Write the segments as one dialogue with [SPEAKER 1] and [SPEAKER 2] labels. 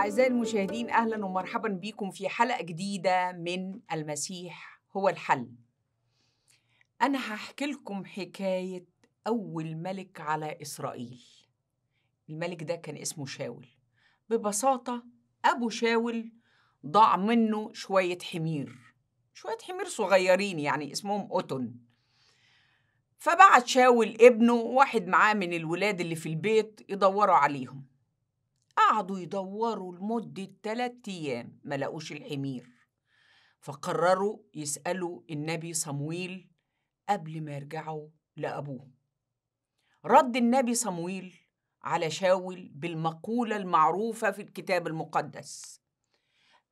[SPEAKER 1] أعزائي المشاهدين أهلا ومرحبا بكم في حلقة جديدة من المسيح هو الحل أنا هحكي لكم حكاية أول ملك على إسرائيل الملك ده كان اسمه شاول ببساطة أبو شاول ضاع منه شوية حمير شوية حمير صغيرين يعني اسمهم أوتن فبعت شاول ابنه واحد معاه من الولاد اللي في البيت يدوروا عليهم قعدوا يدوروا لمدة تلات أيام ما لقوش الحمير فقرروا يسألوا النبي صمويل قبل ما يرجعوا لأبوه رد النبي صمويل على شاول بالمقولة المعروفة في الكتاب المقدس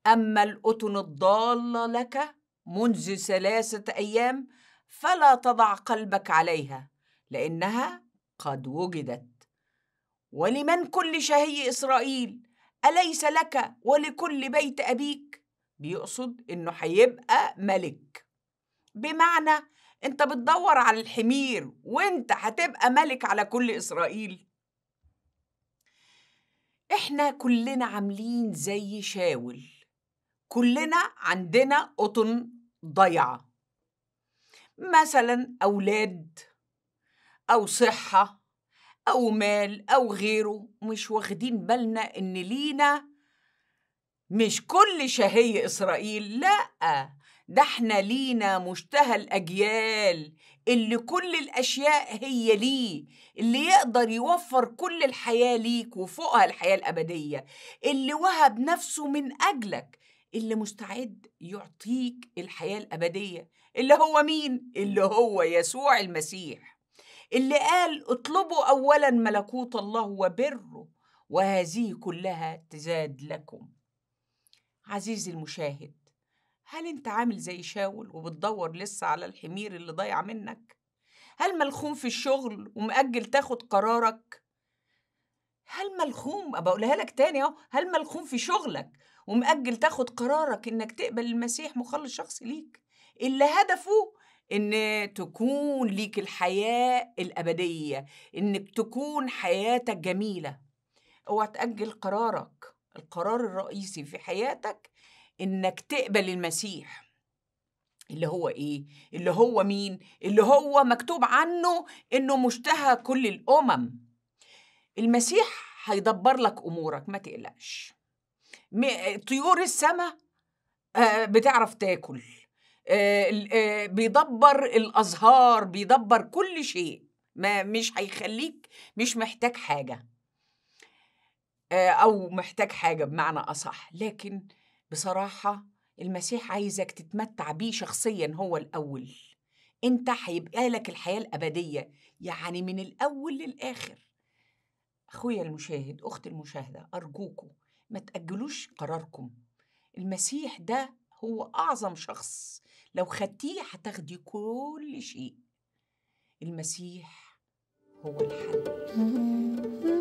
[SPEAKER 1] أما الأتن الضالة لك منذ ثلاثة أيام فلا تضع قلبك عليها لأنها قد وجدت ولمن كل شهي إسرائيل أليس لك ولكل بيت أبيك بيقصد إنه هيبقى ملك بمعنى أنت بتدور على الحمير وأنت هتبقى ملك على كل إسرائيل إحنا كلنا عاملين زي شاول كلنا عندنا قطن ضيعة مثلا أولاد أو صحة أو مال أو غيره مش واخدين بالنا إن لينا مش كل شهي إسرائيل لأ ده احنا لينا مشتهى الأجيال اللي كل الأشياء هي ليه اللي يقدر يوفر كل الحياة ليك وفوقها الحياة الأبدية اللي وهب نفسه من أجلك اللي مستعد يعطيك الحياة الأبدية اللي هو مين؟ اللي هو يسوع المسيح اللي قال اطلبوا اولا ملكوت الله وبره وهذه كلها تزاد لكم عزيزي المشاهد هل انت عامل زي شاول وبتدور لسه على الحمير اللي ضايع منك هل ملخوم في الشغل ومأجل تاخد قرارك هل ملخوم بقولها لك تاني اهو هل ملخوم في شغلك ومأجل تاخد قرارك انك تقبل المسيح مخلص شخصي ليك اللي هدفه ان تكون ليك الحياه الابديه ان تكون حياتك جميله اوعى تاجل قرارك القرار الرئيسي في حياتك انك تقبل المسيح اللي هو ايه اللي هو مين اللي هو مكتوب عنه انه مشتهى كل الامم المسيح هيدبر لك امورك ما تقلقش طيور السماء آه، بتعرف تاكل آه، آه، بيدبر الازهار بيدبر كل شيء ما مش هيخليك مش محتاج حاجه آه، او محتاج حاجه بمعنى اصح لكن بصراحه المسيح عايزك تتمتع بيه شخصيا هو الاول انت هيبقى لك الحياه الابديه يعني من الاول للاخر اخويا المشاهد اخت المشاهده ارجوكم ما تاجلوش قراركم المسيح ده هو اعظم شخص لو خدتيه هتاخدي كل شيء المسيح هو الحل